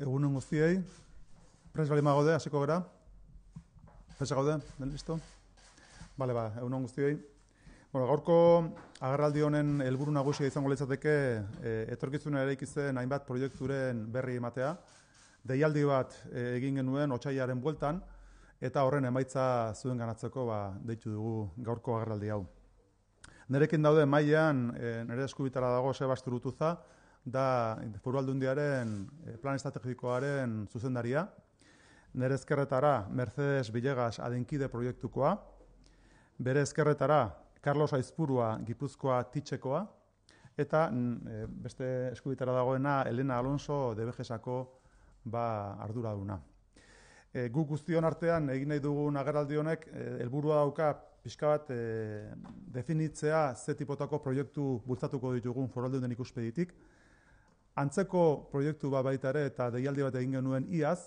egunen guztiei, prez bali magode, hasiko gara, prez gaude, den listo? Bale, ba, egunen guztiei. Bueno, gaurko agarraldi honen helburu nagusia izango litzateke e, eh, etorkizuna eraikitzen hainbat proiekturen berri ematea. Deialdi bat e, egin genuen otsailaren bueltan eta horren emaitza zuen ganatzeko ba, deitu dugu gaurko agarraldi hau. Nerekin daude mailean, e, eh, nere eskubitara dago sebastur Rutuza, da Foru Aldundiaren eh, plan estrategikoaren zuzendaria. Nere ezkerretara Mercedes Villegas adinkide proiektukoa. Bere ezkerretara Carlos Aizpurua Gipuzkoa titxekoa eta mm, eh, beste eskubitara dagoena Elena Alonso de Bejesako ba arduraduna. E, gu guztion artean egin nahi dugun agerraldi honek helburua e, dauka pixka bat definitzea ze tipotako proiektu bultzatuko ditugun foru den ikuspeditik, antzeko proiektu bat baita ere eta deialdi bat egin genuen iaz,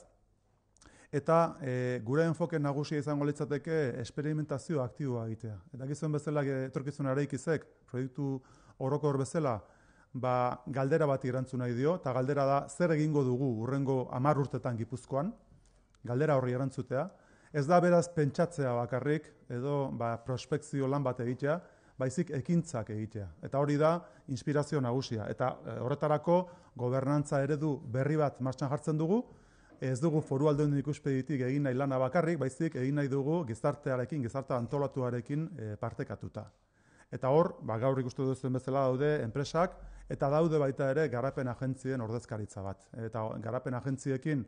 eta e, gure enfoke nagusia izango litzateke experimentazio aktiboa egitea. Eta gizuen bezala etorkizun araikizek, proiektu horoko hor bezala, ba, galdera bat irantzun nahi dio, eta galdera da zer egingo dugu urrengo amar urtetan gipuzkoan, galdera horri erantzutea. Ez da beraz pentsatzea bakarrik, edo ba, prospekzio lan bat egitea, baizik ekintzak egitea. Eta hori da inspirazio nagusia. Eta eh, horretarako gobernantza eredu berri bat martxan jartzen dugu, ez dugu foru aldo ikuspeditik egin nahi lana bakarrik, baizik egin nahi dugu gizartearekin, gizarte antolatuarekin parte eh, partekatuta. Eta hor, ba, gaur ikustu duzuen bezala daude enpresak, eta daude baita ere garapen agentzien ordezkaritza bat. Eta garapen agentziekin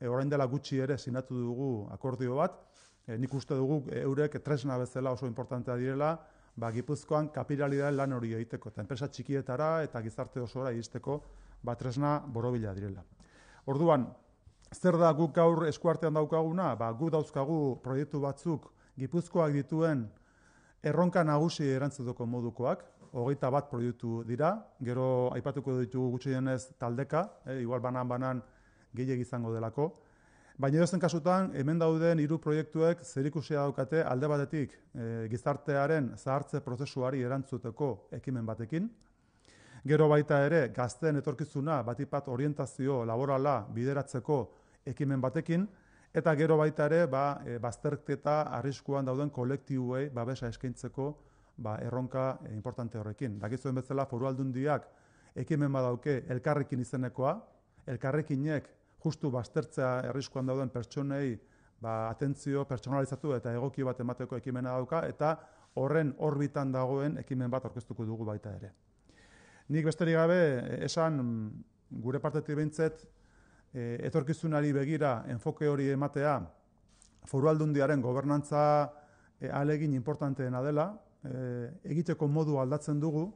eh, orain dela gutxi ere sinatu dugu akordio bat, e, dugu eurek tresna bezala oso importantea direla, ba, gipuzkoan kapitalidade lan hori egiteko, eta enpresa txikietara eta gizarte osora iristeko batresna borobila direla. Orduan, zer da guk gaur eskuartean daukaguna, ba, gu dauzkagu proiektu batzuk gipuzkoak dituen erronka nagusi erantzutuko modukoak, hogeita bat proiektu dira, gero aipatuko ditugu gutxienez taldeka, e, igual banan-banan gehiagizango izango delako, Baina edozen kasutan, hemen dauden hiru proiektuek zerikusia daukate alde batetik eh, gizartearen zahartze prozesuari erantzuteko ekimen batekin, gero baita ere gazten etorkizuna batipat orientazio laborala bideratzeko ekimen batekin, eta gero baita ere ba, eh, bazterketa arriskuan dauden kolektibuei babesa eskaintzeko ba, erronka e, importante horrekin. Dakizuen bezala foru aldundiak ekimen badauke elkarrekin izenekoa, elkarrekinek justu baztertzea errizkoan dauden pertsonei ba, atentzio pertsonalizatu eta egoki bat emateko ekimena dauka, eta horren orbitan dagoen ekimen bat aurkeztuko dugu baita ere. Nik besterik gabe, e, esan mm, gure partetik behintzet, e, etorkizunari begira enfoke hori ematea, foru aldundiaren gobernantza e, alegin importanteena dela, e, egiteko modu aldatzen dugu,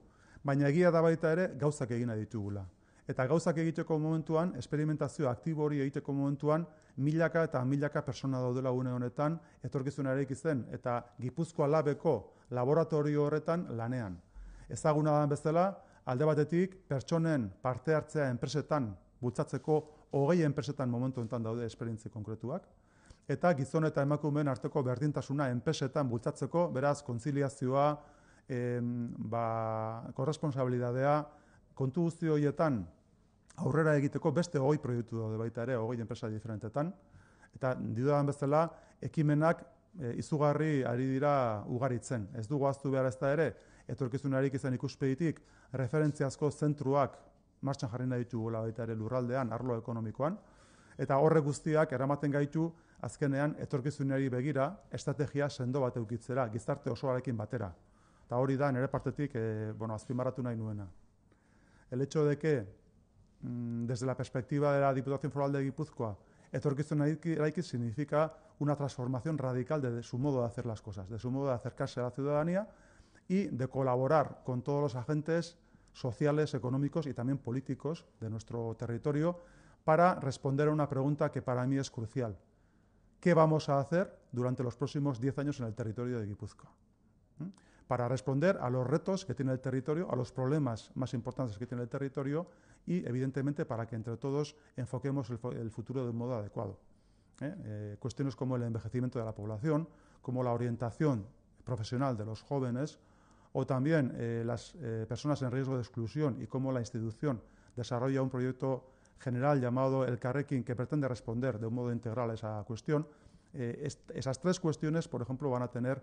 baina egia da baita ere gauzak egina ditugula eta gauzak egiteko momentuan, esperimentazio aktibo hori egiteko momentuan, milaka eta milaka persona daudela une honetan, etorkizuna ere ikizten, eta gipuzkoa labeko laboratorio horretan lanean. Ezaguna dan bezala, alde batetik, pertsonen parte hartzea enpresetan bultzatzeko hogei enpresetan momentu enten daude esperientzi konkretuak, eta gizon eta emakumeen arteko berdintasuna enpresetan bultzatzeko, beraz, konziliazioa, ba, korresponsabilidadea, kontu guzti horietan aurrera egiteko beste hoi proiektu daude baita ere, hogei enpresa diferentetan. Eta didudan bezala, ekimenak e, izugarri ari dira ugaritzen. Ez dugu aztu behar ezta ere, etorkizunarik izan ikuspeditik, referentziazko zentruak martxan jarri nahi ditu gula baita ere lurraldean, arlo ekonomikoan. Eta horre guztiak eramaten gaitu azkenean etorkizunari begira estrategia sendo bat eukitzera, gizarte osoarekin batera. Eta hori da, nire partetik, e, bueno, azpimarratu nahi nuena. el hecho de que, mm, desde la perspectiva de la Diputación Foral de Guipúzcoa, Etorkizunaraiki significa una transformación radical de, su modo de hacer las cosas, de su modo de acercarse a la ciudadanía y de colaborar con todos los agentes sociales, económicos y también políticos de nuestro territorio para responder a una pregunta que para mí es crucial. ¿Qué vamos a hacer durante los próximos 10 años en el territorio de Guipúzcoa? ¿Mm? para responder a los retos que tiene el territorio, a los problemas más importantes que tiene el territorio y, evidentemente, para que entre todos enfoquemos el, futuro de un modo adecuado. ¿eh? Eh, cuestiones como el envejecimiento de la población, como la orientación profesional de los jóvenes o también eh, las personas en riesgo de exclusión y cómo la institución desarrolla un proyecto general llamado el Carrequín que pretende responder de un modo integral a esa cuestión. esas tres cuestiones, por ejemplo, van a tener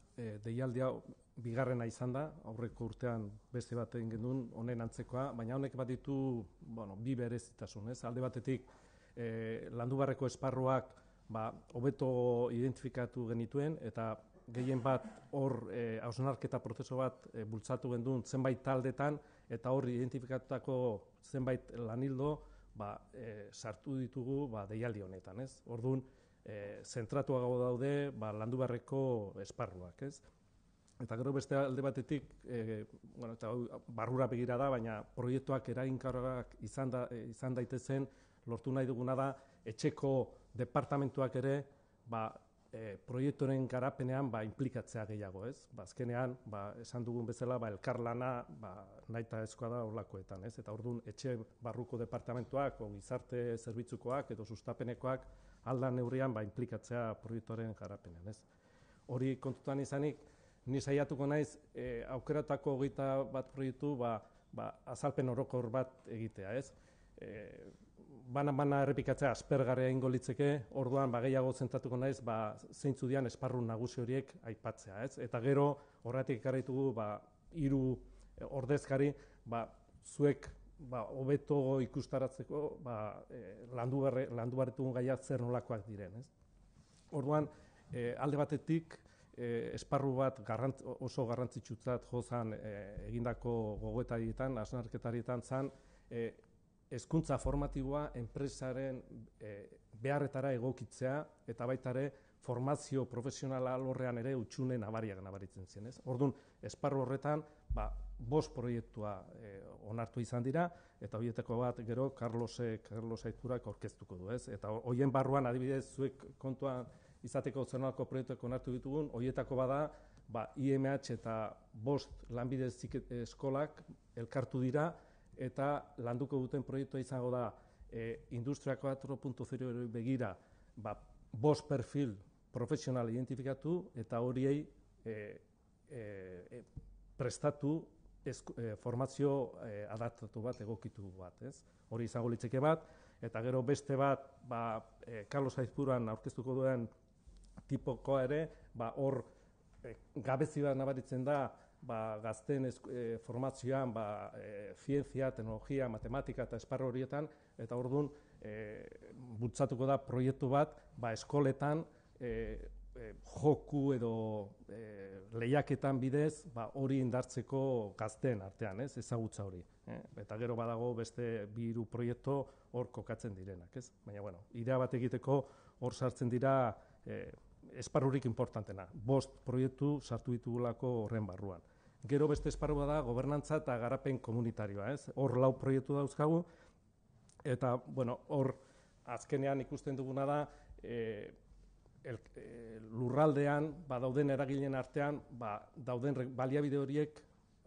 e, eh, deialdi hau bigarrena izan da, aurreko urtean beste bat egin genuen, honen antzekoa, baina honek bat ditu, bueno, bi berezitasun, ez? Alde batetik, e, eh, landu barreko esparruak, ba, hobeto identifikatu genituen, eta gehien bat hor eh, hausnarketa prozesu prozeso bat e, bultzatu genuen zenbait taldetan, eta hor identifikatutako zenbait lanildo, ba, sartu ditugu ba, deialdi honetan, ez? Orduan, e, eh, zentratua gau daude ba, landu barreko esparruak, ez? Eta gero beste alde batetik, e, bueno, eta barrura begira da, baina proiektuak eraginkarrak izan, da, eh, izan daitezen, lortu nahi duguna da, etxeko departamentuak ere, ba, e, proiektoren garapenean ba, implikatzea gehiago, ez? Ba, azkenean, ba, esan dugun bezala, ba, elkarlana ba, nahi ezkoa da horlakoetan, ez? Eta ordun etxe barruko departamentuak, o gizarte zerbitzukoak edo sustapenekoak, aldan neurrian ba inplikatzea proiektuaren garapenean, ez? Hori kontutan izanik, ni saiatuko naiz e, aukeratako 21 bat proiektu ba, ba, azalpen orokor bat egitea, ez? E, eh, bana bana errepikatzea aspergarria ingo litzeke. Orduan ba gehiago zentratuko naiz ba zeintzu dian esparru nagusi horiek aipatzea, ez? Eta gero horratik ekarritugu ba hiru ordezkari ba, zuek ba, obeto ikustaratzeko ba, e, landu, barre, landu barretugun gaiak zer nolakoak diren. Ez? Orduan, e, alde batetik, e, esparru bat oso garrantzitsutzat jozan e, egindako gogoetarietan, asunarketarietan zan, e, eskuntza formatiboa enpresaren e, beharretara egokitzea, eta baita formazio profesionala alorrean ere utxune nabariak nabaritzen zen. Ez? Orduan, esparru horretan, ba, bos proiektua eh, onartu izan dira, eta horietako bat gero Carlos eh, Aiturak orkestuko du, ez? Eta hoien barruan, adibidez, zuek kontua izateko zernolako proiektuak onartu ditugun, horietako bada, ba, IMH eta bost lanbidez eskolak elkartu dira, eta landuko duten proiektua izango da, e, Industria 4.0 begira, ba, bost perfil profesional identifikatu, eta horiei, e, prestatu e, formazio eh, adaptatu bat egokitu bat, ez? Hori izango litzeke bat eta gero beste bat, ba, e, Carlos Aizpuran aurkeztuko duen tipoko ere, ba hor e, bat nabaritzen da, ba gazten e, formazioan, ba e, zientzia, teknologia, matematika eta esparro horietan eta ordun e, bultzatuko da proiektu bat, ba eskoletan e, eh, joku edo eh, lehiaketan bidez, ba, hori indartzeko gazten artean, ez, ezagutza hori. Eh? Eta gero badago beste biru proiektu hor kokatzen direnak, ez? Baina, bueno, idea bat egiteko hor sartzen dira eh, esparrurik importantena, bost proiektu sartu ditugulako horren barruan. Gero beste esparru da gobernantza eta garapen komunitarioa, ez? Hor lau proiektu dauzkagu, eta, bueno, hor azkenean ikusten duguna da, eh, el, eh, lurraldean, ba, dauden eragilen artean, ba, dauden baliabide horiek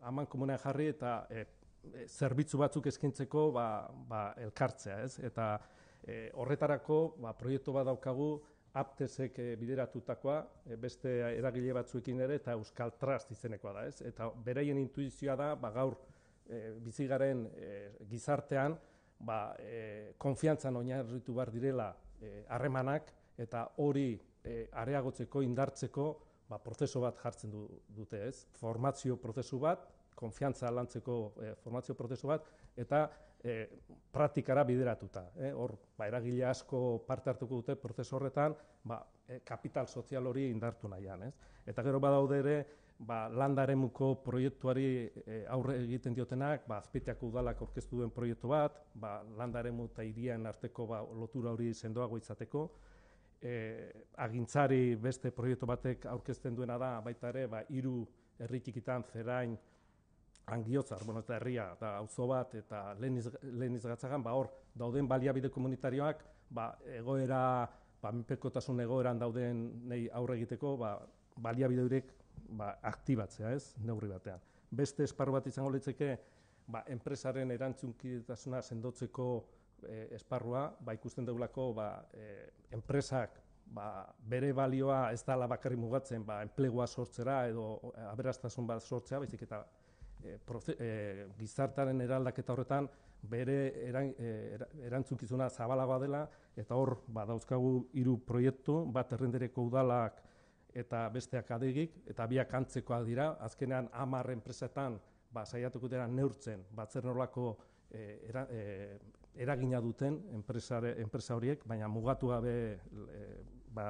haman komunean jarri eta eh, eh, zerbitzu batzuk eskintzeko ba, ba, elkartzea, ez? Eta horretarako ba, proiektu bat daukagu aptezek e, bideratutakoa, beste eragile batzuekin ere eta Euskal Trust izenekoa da, ez? Eta beraien intuizioa da, ba, gaur bizigaren gizartean, ba, e, konfiantzan oinarritu bar direla harremanak, eta hori eh, areagotzeko indartzeko ba, prozeso bat jartzen dute ez. Formazio prozesu bat, konfiantza lantzeko e, formazio prozesu bat eta e, praktikara bideratuta. E, hor ba, eragile asko parte hartuko dute prozes horretan ba, kapital sozial hori indartu nahian ez. Eta gero badaude ere, Ba, landaremuko proiektuari e, aurre egiten diotenak, ba, azpeteak udalak orkestu duen proiektu bat, ba, landaremu eta arteko ba, lotura hori sendoago izateko, e, agintzari beste proiektu batek aurkezten duena da baita ere ba hiru herri txikitan zerain angiotzar, bueno, eta herria, eta auzo bat, eta lehen, izgatzagan lehen ba hor, dauden baliabide komunitarioak, ba, egoera, ba, menpekotasun egoeran dauden nei aurre egiteko, ba, baliabide horiek, ba, aktibatzea, ez, neurri batean. Beste esparru bat izango litzeke, ba, enpresaren erantzunkidetasuna sendotzeko, Eh, esparrua, ba, ikusten dugulako ba, eh, enpresak ba, bere balioa ez da bakarri mugatzen ba, enplegua sortzera edo eh, aberastasun bat sortzea, baizik eta e, e, gizartaren eraldaketa horretan bere eran, erantzukizuna zabalagoa dela eta hor ba, dauzkagu hiru proiektu, bat errendereko udalak eta besteak adegik eta biak antzekoa dira, azkenean amarren enpresetan ba, saiatuko dira neurtzen, bat nolako Eh, eh, eragina duten enpresa horiek, baina mugatu gabe eh, ba,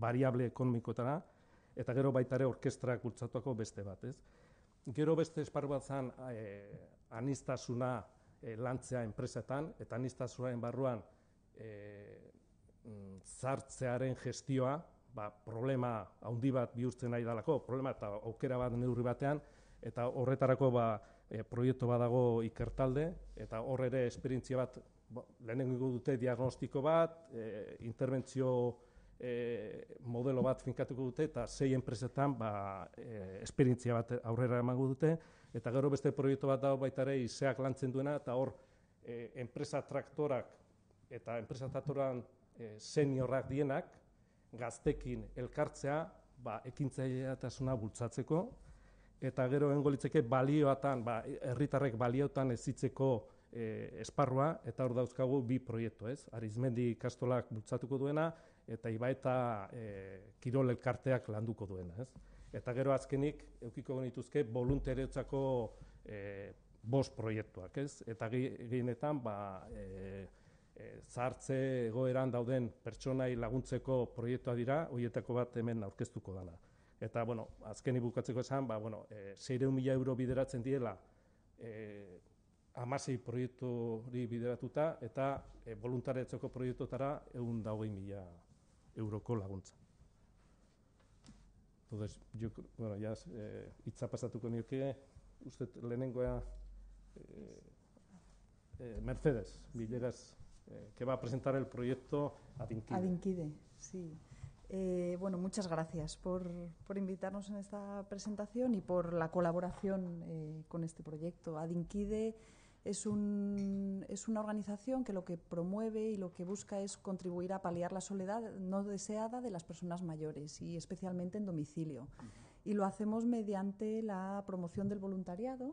variable ekonomikotara, eta gero baita ere orkestrak bultzatuako beste bat, Gero beste esparru bat anistasuna anistazuna lantzea enpresetan, eta anistazunaen barruan zartzearen mm, gestioa, ba, problema handi bat bihurtzen ari dalako, problema eta aukera bat neurri batean, eta horretarako ba, e, proiektu badago ikertalde, eta hor ere esperientzia bat, bo, lehenengo dute diagnostiko bat, e, interbentzio e, modelo bat finkatuko dute, eta sei enpresetan ba, e, esperientzia bat aurrera emango dute, eta gero beste proiektu bat dago baita ere izeak lantzen duena, eta hor e, enpresa traktorak eta enpresa traktoran e, seniorrak dienak, gaztekin elkartzea, ba, ekintzaileatasuna bultzatzeko, eta gero hengo litzeke balioatan, ba, erritarrek balioetan ezitzeko e, esparrua, eta hor dauzkagu bi proiektu, ez? Arizmendi kastolak bultzatuko duena, eta iba eta e, kirol elkarteak landuko duena, ez? Eta gero azkenik, eukiko genituzke, voluntariotzako e, bost proiektuak, ez? Eta gehienetan, ba, e, e, zartze egoeran dauden pertsonai laguntzeko proiektua dira, hoietako bat hemen aurkeztuko dana. Eta, bueno, azken esan, ba, bueno, eh, mila euro bideratzen diela e, eh, amasei proiektu bideratuta eta e, eh, voluntariatzeko proiektuetara egun mila euroko laguntza. Entonces, yo, bueno, ya eh, itzapasatuko uste lehenengoa eh, eh, Mercedes, sí. ke que va a presentar el proyecto Adinkide. sí. Eh, bueno, muchas gracias por, invitarnos en esta presentación y por la colaboración eh, con este proyecto. Adinkide es, un, es una organización que lo que promueve y lo que busca es contribuir a paliar la soledad no deseada de las personas mayores y especialmente en domicilio. Y lo hacemos mediante la promoción del voluntariado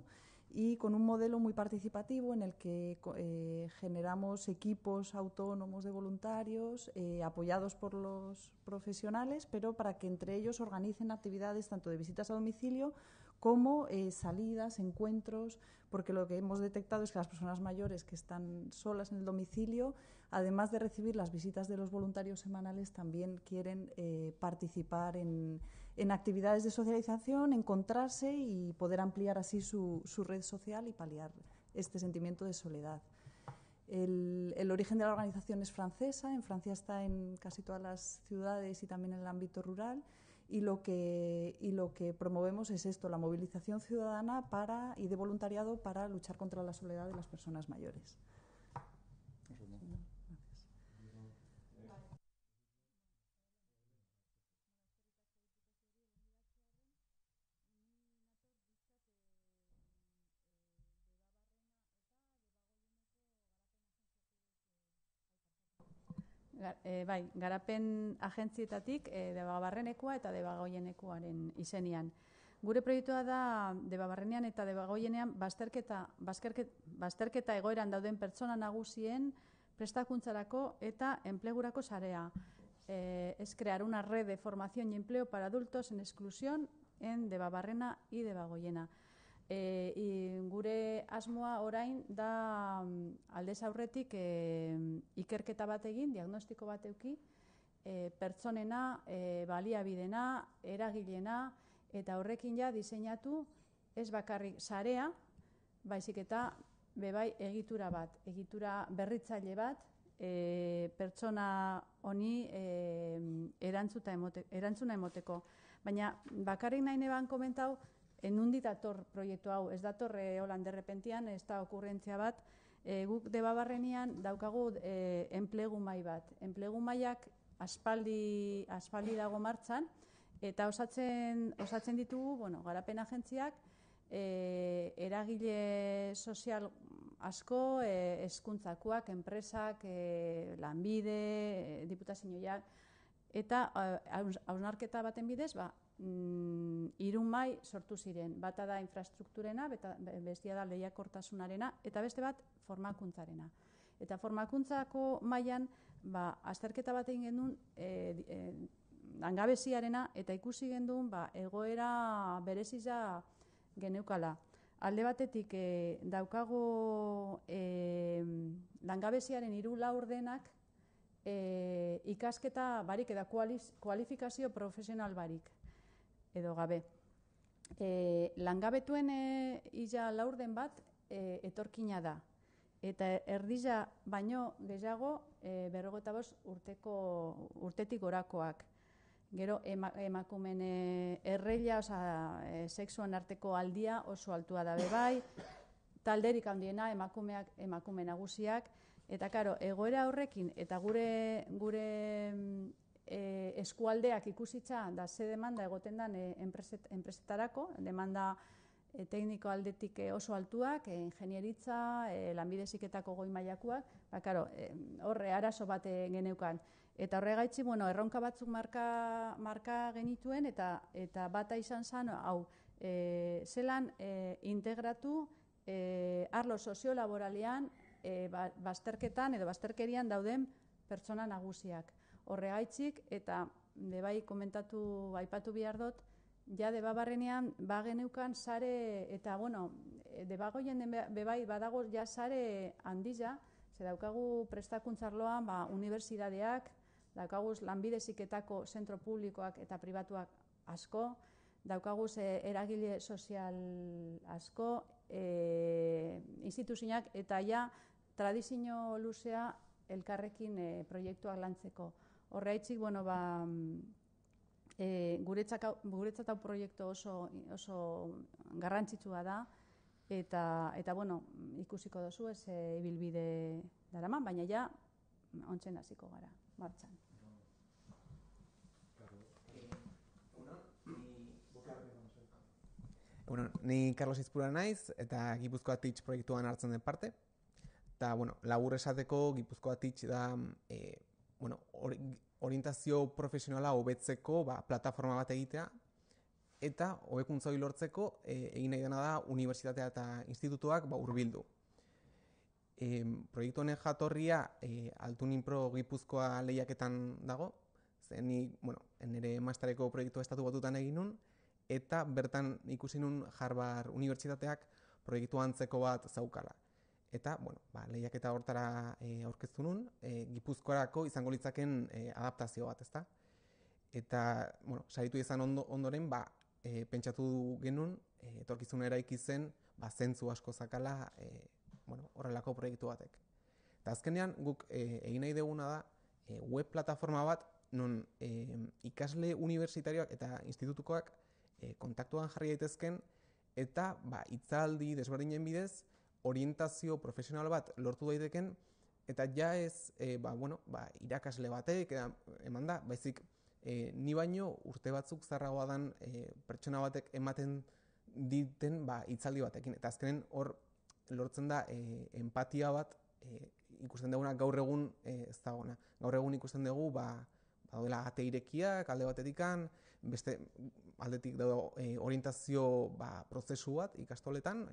y con un modelo muy participativo en el que eh, generamos equipos autónomos de voluntarios eh, apoyados por los profesionales, pero para que entre ellos organicen actividades tanto de visitas a domicilio como eh, salidas, encuentros, porque lo que hemos detectado es que las personas mayores que están solas en el domicilio, además de recibir las visitas de los voluntarios semanales, también quieren participar en en actividades de socialización, encontrarse y poder ampliar así su, red social y paliar este sentimiento de soledad. El, origen de la organización es francesa, en Francia está en casi todas las ciudades y también en el ámbito rural. Y lo, que, promovemos es esto, la movilización ciudadana y de voluntariado para luchar contra la soledad de las personas mayores. gar, e, eh, bai, garapen agentzietatik e, eh, debabarrenekoa eta debagoienekoaren izenian. Gure proiektua da debabarrenean eta debagoienean bazterketa, bazterketa, egoeran dauden pertsona nagusien prestakuntzarako eta enplegurako sarea. E, es crear una red de formación y empleo para adultos en exclusión en debabarrena y debagoiena. E, i, gure asmoa orain da mm, alde zaurretik e, ikerketa batekin, diagnostiko bateuki, e, pertsonena, e, baliabidena, eragilena, eta horrekin ja diseinatu ez bakarrik sarea, baizik eta bebai egitura bat, egitura berritzaile bat, e, pertsona honi e, erantzuna emoteko. Baina bakarrik nahi neban komentau, nundi dator proiektu hau, ez dator eh, derrepentian, ez da okurrentzia bat, eh, guk debabarrenian daukagu eh, enplegu mai bat. Enplegu maiak aspaldi, aspaldi dago martxan, eta osatzen, osatzen ditugu, bueno, garapen agentziak, E, eragile sozial asko, e, eh, eskuntzakoak, enpresak, e, lanbide, e, diputazioak, eta hausnarketa baten bidez, ba, hiru mm, mai sortu ziren. Bata da infrastrukturena, bestia da hortasunarena, eta beste bat formakuntzarena. Eta formakuntzako mailan ba, azterketa bat egin genuen e, e eta ikusi genuen ba, egoera bereziza geneukala. Alde batetik e, daukago e, langabeziaren hiru laurdenak e, ikasketa barik eta kualifikazio profesional barik edo gabe. E, langabetuen e, laurden bat e, etorkina da. Eta erdiza baino gehiago e, eta bost urteko, urtetik orakoak. Gero ema, emakumen e, erreia, oza, e, seksuan arteko aldia oso altua da bai, talderik handiena emakumeak, emakume nagusiak, eta karo, egoera horrekin, eta gure, gure Eh, eskualdeak ikusitza da ze demanda egoten dan eh, enpresetarako, demanda eh, tekniko aldetik oso altuak, e, ingenieritza, e, lanbideziketako goi mailakoak, ba, karo, e, horre arazo bat geneukan. Eta horregaitzi, bueno, erronka batzuk marka, marka genituen, eta, eta bata izan zen, hau, e, zelan integratu e, arlo soziolaboralean e, ba, bazterketan edo bazterkerian dauden pertsona nagusiak horregaitzik, eta bebai komentatu aipatu bihardot dut, ja debabarrenean ba geneukan sare, eta bueno, debagoien bebai badago ja sare handiza, ze daukagu prestakuntzarloan ba, daukagu daukaguz lanbideziketako zentro publikoak eta pribatuak asko, daukaguz eragile sozial asko, e, eta ja tradizio luzea elkarrekin e, proiektuak lantzeko. Horreitzik, bueno, ba, e, guretzat, hau proiektu oso, oso garrantzitsua da, eta, eta bueno, ikusiko duzu ez e, ibilbide daraman, baina ja, ontsen hasiko gara, martxan. Bueno, ni Carlos Izpura naiz eta Gipuzkoa Teach proiektuan hartzen den parte. Eta, bueno, labur esateko Gipuzkoa Teach da e, bueno, orientazio profesionala hobetzeko ba, plataforma bat egitea, eta hobekuntza hori lortzeko e, egin nahi dena da unibertsitatea eta institutuak ba, urbildu. E, proiektu honen jatorria e, altunin pro gipuzkoa lehiaketan dago, zen ni, bueno, nire maestareko proiektu estatu batutan egin nun, eta bertan ikusi nun Harvard Unibertsitateak proiektu antzeko bat zaukala eta, bueno, ba, lehiak eta hortara eh, aurkeztu nun, e, eh, gipuzkoarako izango litzaken e, adaptazio bat, ezta. Eta, bueno, saritu izan ondoren, ba, e, pentsatu genuen, e, etorkizun eraiki zen, ba, zentzu asko zakala, e, bueno, horrelako proiektu batek. Eta azkenean, guk e, egin nahi deguna da, e, web plataforma bat, non e, ikasle universitarioak eta institutukoak e, kontaktuan jarri daitezken, eta, ba, itzaldi desberdinen bidez, orientazio profesional bat lortu daiteken, eta ja ez, eh, ba, bueno, ba, irakasle batek, eda, eman da, baizik, eh, ni baino urte batzuk zarragoa dan eh, pertsona batek ematen diten ba, itzaldi batekin. Eta azkenen hor lortzen da e, empatia bat ikusten duguna gaur egun e, ez dagoena. Gaur egun ikusten dugu ba, ba dela ate irekiak, alde batetik beste aldetik dago orientazio ba, prozesu bat ikastoletan,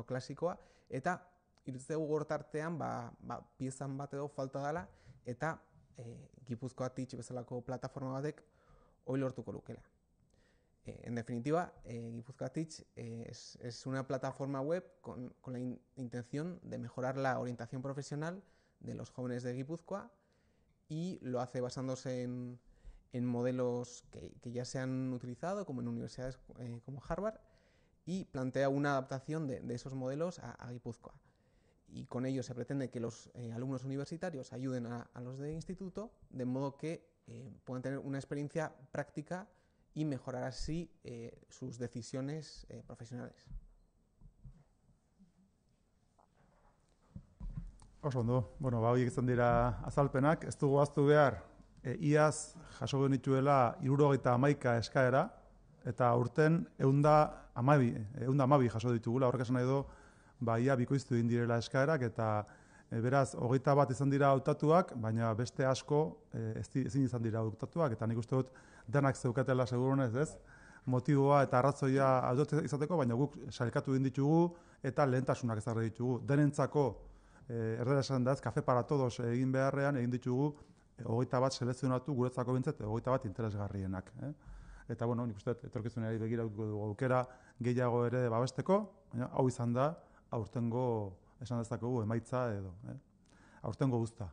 clásico. klasikoa, eta irutzeu gortartean, ba, ba, piezan bat edo falta dela, eta e, gipuzkoa titx bezalako plataforma batek hoy lortuko lukela. Eh, en definitiva, eh, Gipuzkoa Teach es, una plataforma web con, con la intención de mejorar la orientación profesional de los jóvenes de Gipuzkoa y lo hace basándose en, en modelos que, que, ya se han utilizado, como en universidades como Harvard, y plantea una adaptación de, esos modelos a, Guipúzcoa. Y con ello se pretende que los eh, alumnos universitarios ayuden a, los de instituto, de modo que eh, puedan tener una experiencia práctica y mejorar así eh, sus decisiones profesionales. bueno, ba, izan dira azalpenak, ez dugu aztu behar, iaz jaso genituela eskaera, eta urten eunda amabi, eunda jaso ditugula, horrek esan nahi do, baia bikoiztu indirela direla eskaerak, eta eh, beraz, hogeita bat izan dira hautatuak, baina beste asko e, ezin izan dira hautatuak, eta nik uste dut denak zeukatela segurunez, ez? motiboa eta arrazoia aldot izateko, baina guk sailkatu egin ditugu eta lehentasunak ezarri ditugu. Denentzako, e, eh, erdera esan da, kafe para todos egin beharrean, egin ditugu, hogeita e, bat selezionatu, guretzako bintzete, hogeita bat interesgarrienak. Eh? eta bueno, nik uste etorkizunari begiratuko dugu aukera gehiago ere babesteko, baina hau izan da aurtengo esan dezakegu emaitza edo, eh? Aurtengo guzta.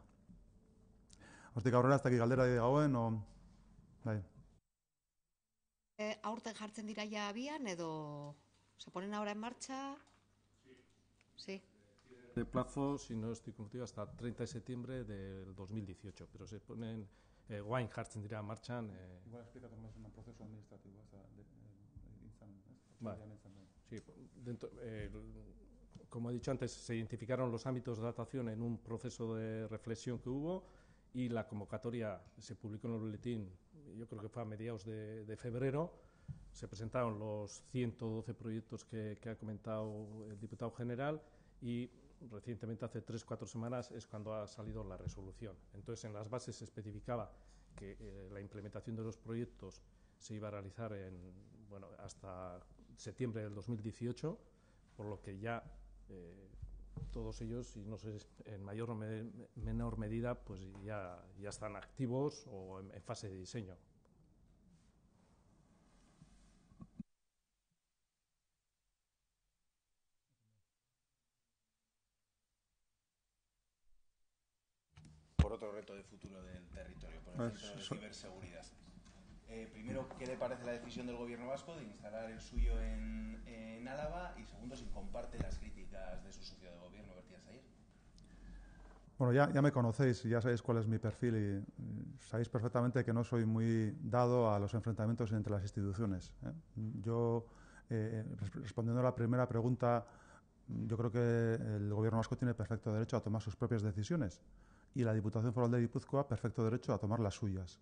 Hortik aurrera ez dakit galdera dagoen o bai. E, aurten jartzen dira ja abian edo se ponen ahora en marcha. Sí. sí. plazo, si no estoy confundido, hasta 30 de septiembre del 2018, pero se ponen eh, tendría marchan. Eh. Igual explica más un proceso administrativo, eh, vale. Sí, eh, como he dicho antes, se identificaron los ámbitos de datación en un proceso de reflexión que hubo y la convocatoria se publicó en el boletín, yo creo que fue a mediados de, febrero. Se presentaron los 112 proyectos que, que ha comentado el diputado general y recientemente hace tres, cuatro semanas, es cuando ha salido la resolución. Entonces, en las bases se especificaba que eh, la implementación de los proyectos se iba a realizar en, hasta septiembre del 2018, por lo que ya eh, todos ellos, y no sé, en mayor o menor medida, pues ya, ya están activos o en fase de diseño. otro reto de futuro del territorio, por ah, ejemplo, de ciberseguridad. Eh, primero, ¿qué le parece la decisión del gobierno vasco de instalar el suyo en, en Álava? Y segundo, si comparte las críticas de su socio de gobierno, vertidas ayer. Bueno, ya, ya me conocéis, ya sabéis cuál es mi perfil y, sabéis perfectamente que no soy muy dado a los enfrentamientos entre las instituciones. ¿eh? Yo, eh, respondiendo a la primera pregunta, yo creo que el gobierno vasco tiene perfecto derecho a tomar sus propias decisiones y la Diputación Foral de Guipúzcoa, perfecto derecho a tomar las suyas.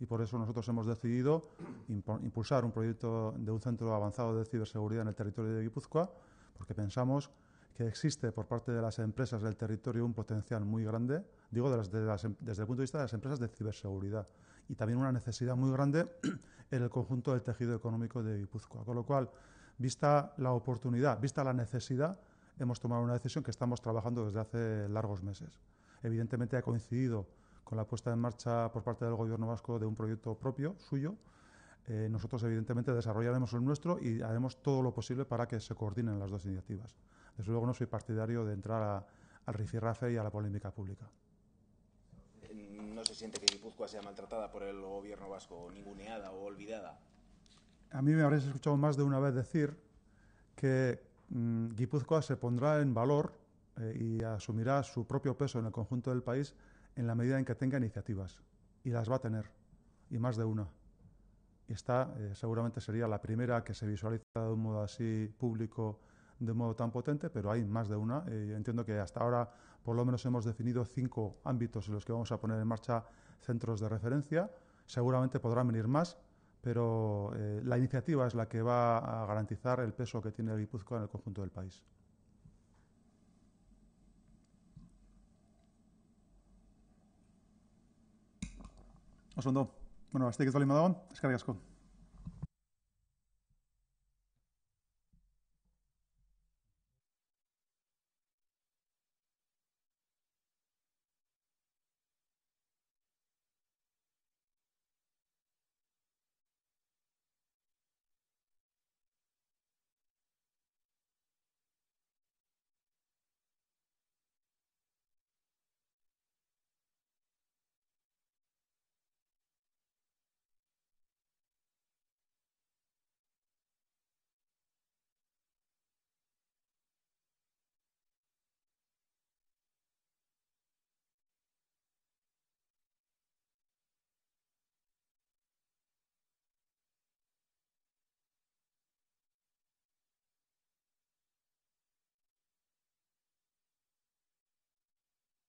Y por eso nosotros hemos decidido impulsar un proyecto de un centro avanzado de ciberseguridad en el territorio de Guipúzcoa, porque pensamos que existe por parte de las empresas del territorio un potencial muy grande, digo em-, desde el punto de vista de las empresas de ciberseguridad, y también una necesidad muy grande en el conjunto del tejido económico de Guipúzcoa. Con lo cual, vista la oportunidad, vista la necesidad, hemos tomado una decisión que estamos trabajando desde hace largos meses evidentemente ha coincidido con la puesta en marcha por parte del gobierno vasco de un proyecto propio, suyo. Eh, nosotros, evidentemente, desarrollaremos el nuestro y haremos todo lo posible para que se coordinen las dos iniciativas. Desde luego, no soy partidario de entrar al rifirrafe y a la polémica pública. Eh, ¿No se siente que Guipúzcoa sea maltratada por el gobierno vasco, ninguneada o olvidada? A mí me habréis escuchado más de una vez decir que mm, Guipúzcoa se pondrá en valor eh, y asumirá su propio peso en el conjunto del país en la medida en que tenga iniciativas. Y las va a tener, y más de una. Y esta eh, seguramente sería la primera que se visualiza de un modo así público, de un modo tan potente, pero hay más de una. Eh, entiendo que hasta ahora por lo menos hemos definido cinco ámbitos en los que vamos a poner en marcha centros de referencia. Seguramente podrán venir más, pero la iniciativa es la que va a garantizar el peso que tiene el Guipúzcoa en el conjunto del país. Osondo, ondo. Bueno, astik ez bali madagon, eskarrik asko.